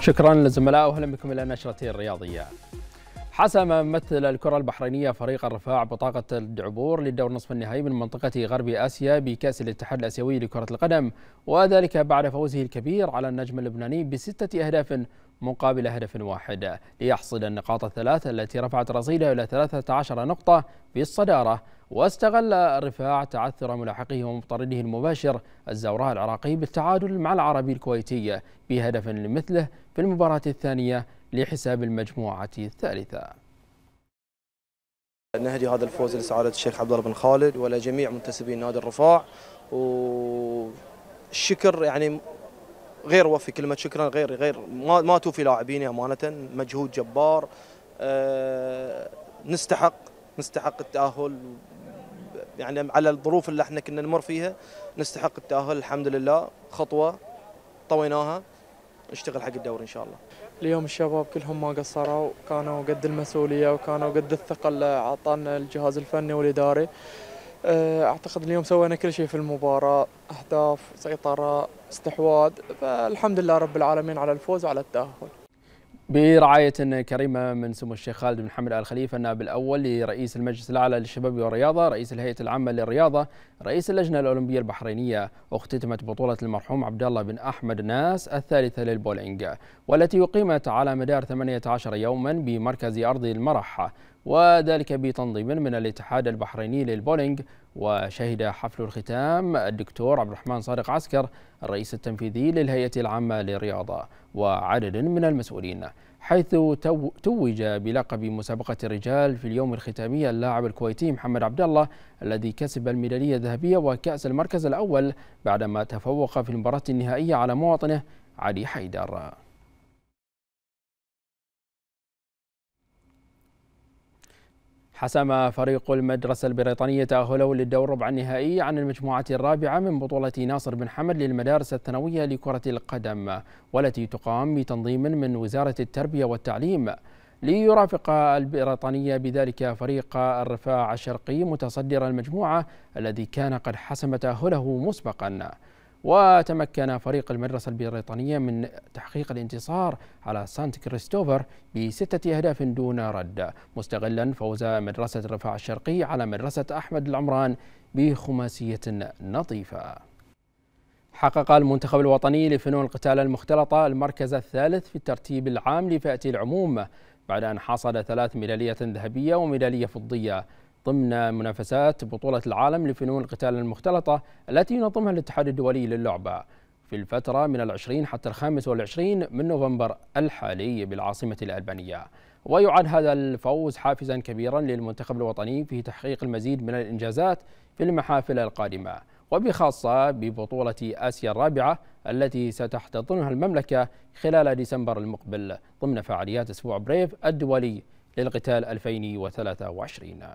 شكرا للزملاء واهلا بكم الى نشرتي الرياضيه. حسم ممثل الكرة البحرينية فريق الرفاع بطاقة العبور للدور نصف النهائي من منطقة غرب آسيا بكأس الاتحاد الآسيوي لكرة القدم وذلك بعد فوزه الكبير على النجم اللبناني بستة أهداف مقابل هدف واحد ليحصد النقاط الثلاثه التي رفعت رصيدها إلى 13 نقطة في الصدارة واستغل الرفاع تعثر ملاحقه ومطرده المباشر الزوراء العراقي بالتعادل مع العربي الكويتي بهدف لمثله في المباراة الثانية لحساب المجموعة الثالثة نهدي هذا الفوز لسعادة الشيخ عبد الله بن خالد ولجميع منتسبين نادي الرفاع والشكر يعني غير وفي كلمة شكرا غير غير ما ما توفي لاعبيني أمانة مجهود جبار آه، نستحق نستحق التاهل يعني على الظروف اللي احنا كنا نمر فيها نستحق التاهل الحمد لله خطوه طويناها نشتغل حق الدوري ان شاء الله. اليوم الشباب كلهم ما قصروا كانوا قد المسؤوليه وكانوا قد الثقه اللي اعطانا الجهاز الفني والاداري. أه، اعتقد اليوم سوينا كل شيء في المباراه اهداف سيطره استحواذ فالحمد لله رب العالمين على الفوز وعلى التاهل. برعاية كريمة من سمو الشيخ خالد بن حمد آل خليفة النائب الأول لرئيس المجلس الأعلى للشباب والرياضة، رئيس الهيئة العامة للرياضة، رئيس اللجنة الأولمبية البحرينية، اختتمت بطولة المرحوم عبد الله بن أحمد ناس الثالثة للبولينج، والتي أقيمت على مدار 18 يوما بمركز أرض المرح، وذلك بتنظيم من الاتحاد البحريني للبولينج وشهد حفل الختام الدكتور عبد الرحمن صادق عسكر الرئيس التنفيذي للهيئة العامة للرياضة وعدد من المسؤولين حيث توج بلقب مسابقة الرجال في اليوم الختامي اللاعب الكويتي محمد عبد الله الذي كسب الميدالية الذهبية وكأس المركز الأول بعدما تفوق في المباراة النهائية على مواطنه علي حيدر حسم فريق المدرسة البريطانية تأهله للدور ربع النهائي عن المجموعة الرابعة من بطولة ناصر بن حمد للمدارس الثانوية لكرة القدم والتي تقام بتنظيم من وزارة التربية والتعليم ليرافق البريطانية بذلك فريق الرفاع الشرقي متصدر المجموعة الذي كان قد حسم تأهله مسبقاً وتمكن فريق المدرسة البريطانية من تحقيق الانتصار على سانت كريستوفر بستة أهداف دون رد مستغلا فوز مدرسة الرفاع الشرقي على مدرسة أحمد العمران بخماسية نظيفة حقق المنتخب الوطني لفنون القتال المختلطة المركز الثالث في الترتيب العام لفئة العموم بعد أن حصد ثلاث ميدالية ذهبية وميدالية فضية ضمن منافسات بطولة العالم لفنون القتال المختلطة التي ينظمها الاتحاد الدولي للعبة في الفترة من العشرين حتى الخامس والعشرين من نوفمبر الحالي بالعاصمة الألبانية ويعد هذا الفوز حافزا كبيرا للمنتخب الوطني في تحقيق المزيد من الإنجازات في المحافل القادمة وبخاصة ببطولة آسيا الرابعة التي ستحتضنها المملكة خلال ديسمبر المقبل ضمن فعاليات أسبوع بريف الدولي للقتال 2023